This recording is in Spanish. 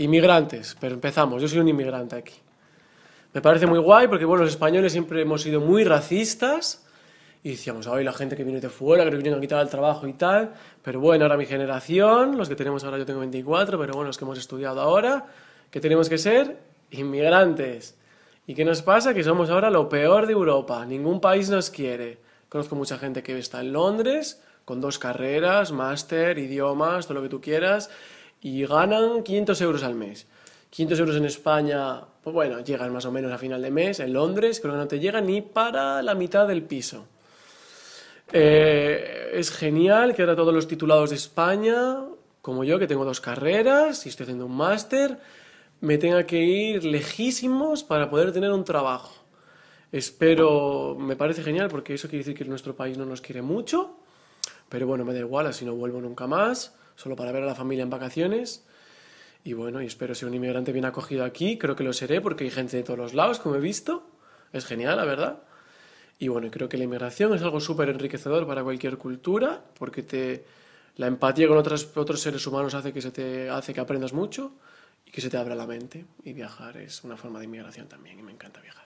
Inmigrantes, pero empezamos, yo soy un inmigrante aquí. Me parece muy guay porque, bueno, los españoles siempre hemos sido muy racistas y decíamos, ay, la gente que viene de fuera, que viene vienen a quitar el trabajo y tal, pero bueno, ahora mi generación, los que tenemos ahora, yo tengo 24, pero bueno, los que hemos estudiado ahora, que tenemos que ser inmigrantes. ¿Y qué nos pasa? Que somos ahora lo peor de Europa, ningún país nos quiere. Conozco mucha gente que está en Londres con dos carreras, máster, idiomas, todo lo que tú quieras, y ganan 500 euros al mes. 500 euros en España, pues bueno, llegan más o menos a final de mes. En Londres creo que no te llega ni para la mitad del piso. Eh, es genial que ahora todos los titulados de España, como yo, que tengo dos carreras y estoy haciendo un máster, me tenga que ir lejísimos para poder tener un trabajo. Espero, me parece genial porque eso quiere decir que nuestro país no nos quiere mucho, pero bueno, me da igual, así no vuelvo nunca más solo para ver a la familia en vacaciones. Y bueno, y espero ser un inmigrante bien acogido aquí. Creo que lo seré porque hay gente de todos los lados, como he visto. Es genial, la verdad. Y bueno, creo que la inmigración es algo súper enriquecedor para cualquier cultura, porque te, la empatía con otros, otros seres humanos hace que, se te, hace que aprendas mucho y que se te abra la mente. Y viajar es una forma de inmigración también, y me encanta viajar.